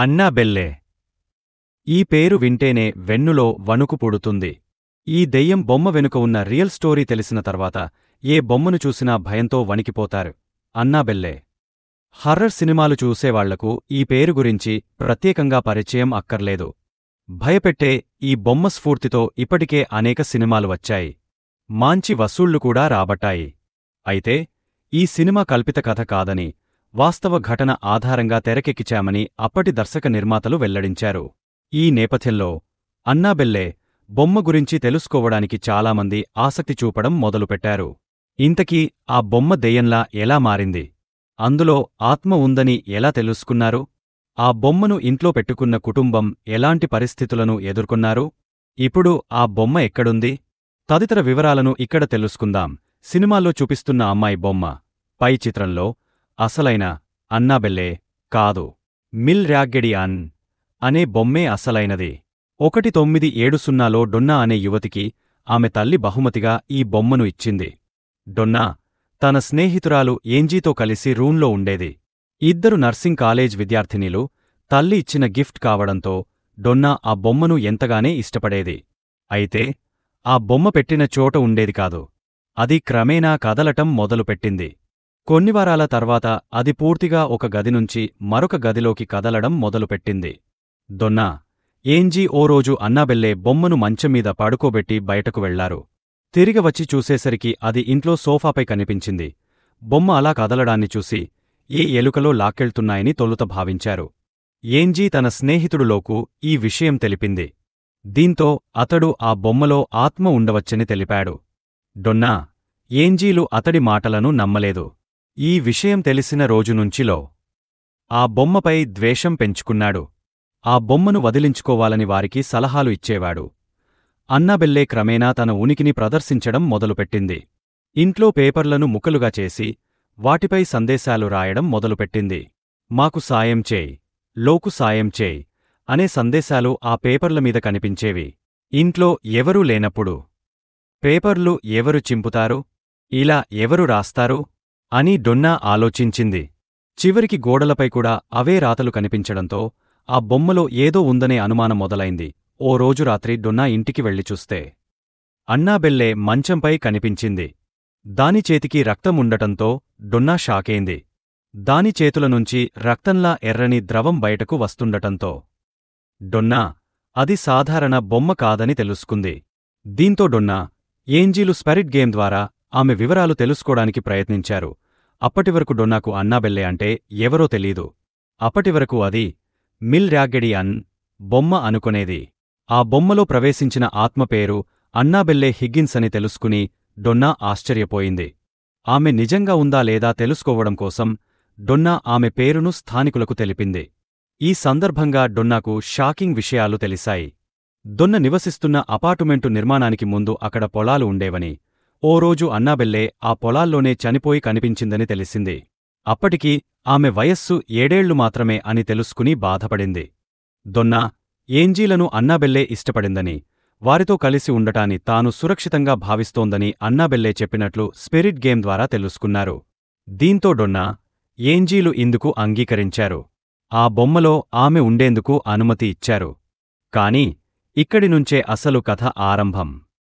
అన్నా బెల్లే ఈ పేరు వింటేనే వెన్నులో వణుకు పుడుతుంది ఈ దెయ్యం బొమ్మ వెనుక ఉన్న రియల్ స్టోరీ తెలిసిన తర్వాత ఏ బొమ్మను చూసినా భయంతో వణికిపోతారు అన్నాబెల్లే హర్రర్ సినిమాలు చూసేవాళ్లకు ఈ పేరు గురించి ప్రత్యేకంగా పరిచయం అక్కర్లేదు భయపెట్టే ఈ బొమ్మ స్ఫూర్తితో ఇప్పటికే అనేక సినిమాలు వచ్చాయి మాంచి వసూళ్లు కూడా రాబట్టాయి అయితే ఈ సినిమా కల్పిత కథ కాదని వాస్తవ ఘటన ఆధారంగా తెరకెక్కిచామని అప్పటి దర్శక నిర్మాతలు వెల్లడించారు ఈ నేపథ్యంలో అన్నాబెల్లే బొమ్మ గురించి తెలుసుకోవడానికి చాలామంది ఆసక్తి చూపడం మొదలుపెట్టారు ఇంతకీ ఆ బొమ్మ దెయ్యంలా ఎలా మారింది అందులో ఆత్మ ఉందని ఎలా తెలుసుకున్నారు ఆ బొమ్మను ఇంట్లో పెట్టుకున్న కుటుంబం ఎలాంటి పరిస్థితులను ఎదుర్కొన్నారు ఇప్పుడు ఆ బొమ్మ ఎక్కడుంది తదితర వివరాలను ఇక్కడ తెలుసుకుందాం సినిమాల్లో చూపిస్తున్న అమ్మాయి బొమ్మ పై చిత్రంలో అసలైన అన్నాబెల్లే కాదు మిల్ అన్ అనే బొమ్మే అసలైనది ఒకటి తొమ్మిది ఏడు సున్నాలో డొన్నా అనే యువతికి ఆమె తల్లి బహుమతిగా ఈ బొమ్మను ఇచ్చింది డొన్నా తన స్నేహితురాలు ఏంజీతో కలిసి రూంలో ఉండేది ఇద్దరు నర్సింగ్ కాలేజ్ విద్యార్థినిలు తల్లి ఇచ్చిన గిఫ్ట్ కావడంతో డొన్నా ఆ బొమ్మను ఎంతగానే ఇష్టపడేది అయితే ఆ బొమ్మ పెట్టిన చోట ఉండేది కాదు అది క్రమేణా కదలటం మొదలుపెట్టింది కొన్ని వారాల తర్వాత అది పూర్తిగా ఒక గదినుంచి మరొక గదిలోకి కదలడం మొదలుపెట్టింది దొన్నా ఏంజీ ఓ రోజు అన్నాబెల్లే బొమ్మను మంచంమీద పడుకోబెట్టి బయటకు వెళ్లారు తిరిగి వచ్చి చూసేసరికి అది ఇంట్లో సోఫాపై కనిపించింది బొమ్మ అలా కదలడాన్ని చూసి ఏ ఎలుకలో లాక్కెళ్తున్నాయని తొలుత భావించారు ఏంజీ తన స్నేహితుడులోకు ఈ విషయం తెలిపింది దీంతో అతడు ఆ బొమ్మలో ఆత్మ ఉండవచ్చని తెలిపాడు డొన్నా ఏంజీలు అతడి మాటలను నమ్మలేదు ఈ విషయం తెలిసిన రోజునుంచిలో ఆ బొమ్మపై ద్వేషం పెంచుకున్నాడు ఆ బొమ్మను వదిలించుకోవాలని వారికి సలహాలు ఇచ్చేవాడు అన్నాబెల్లే క్రమేణా తన ఉనికిని ప్రదర్శించడం మొదలుపెట్టింది ఇంట్లో పేపర్లను ముక్కలుగా చేసి వాటిపై సందేశాలు రాయడం మొదలుపెట్టింది మాకు సాయం చేయి లోకు సాయం చేయి అనే సందేశాలు ఆ పేపర్ల మీద కనిపించేవి ఇంట్లో ఎవరూ లేనప్పుడు పేపర్లు ఎవరు చింపుతారు ఇలా ఎవరు రాస్తారు అని డొన్నా ఆలోచించింది చివరికి గోడలపై కూడా అవే రాతలు కనిపించడంతో ఆ బొమ్మలో ఏదో ఉందనే అనుమానం మొదలైంది ఓ రోజు రాత్రి డొన్నా ఇంటికి వెళ్లి చూస్తే అన్నాబెల్లే మంచంపై కనిపించింది దాని చేతికి రక్తం ఉండటంతో డొన్నా షాకైంది దాని చేతుల నుంచి రక్తంలా ఎర్రని ద్రవం బయటకు వస్తుండటంతో డొన్నా అది సాధారణ బొమ్మ కాదని తెలుసుకుంది దీంతో డొన్నా ఏంజీలు స్పెరిట్ గేమ్ ద్వారా ఆమె వివరాలు తెలుసుకోడానికి ప్రయత్నించారు అప్పటివరకు డొన్నాకు అన్నాబెల్లె అంటే ఎవరో తెలీదు అప్పటివరకు అది మిల్ ర్యాగడి అన్ బొమ్మ అనుకునేది ఆ బొమ్మలో ప్రవేశించిన ఆత్మ పేరు అన్నాబెల్లె హిగ్గిన్స్ అని తెలుసుకుని డొన్నా ఆశ్చర్యపోయింది ఆమె నిజంగా ఉందా లేదా తెలుసుకోవడం కోసం డొన్నా ఆమె పేరును స్థానికులకు తెలిపింది ఈ సందర్భంగా డొన్నాకు షాకింగ్ విషయాలు తెలిశాయి దొన్న నివసిస్తున్న అపార్టుమెంటు నిర్మాణానికి ముందు అక్కడ పొలాలు ఉండేవని ఓ రోజు అన్నాబెల్లే ఆ పొలాల్లోనే చనిపోయి కనిపించిందని తెలిసింది అప్పటికి ఆమె వయస్సు ఏడేళ్లు మాత్రమే అని తెలుసుకుని బాధపడింది దొన్నా ఏంజీలను అన్నాబెల్లే ఇష్టపడిందని వారితో కలిసి ఉండటాన్ని తాను సురక్షితంగా భావిస్తోందని అన్నాబెల్లే చెప్పినట్లు స్పిరిట్ గేమ్ ద్వారా తెలుసుకున్నారు దీంతో డొన్నా ఏంజీలు ఇందుకు అంగీకరించారు ఆ బొమ్మలో ఆమె ఉండేందుకు అనుమతి ఇచ్చారు కాని ఇక్కడి నుంచే అసలు కథ ఆరంభం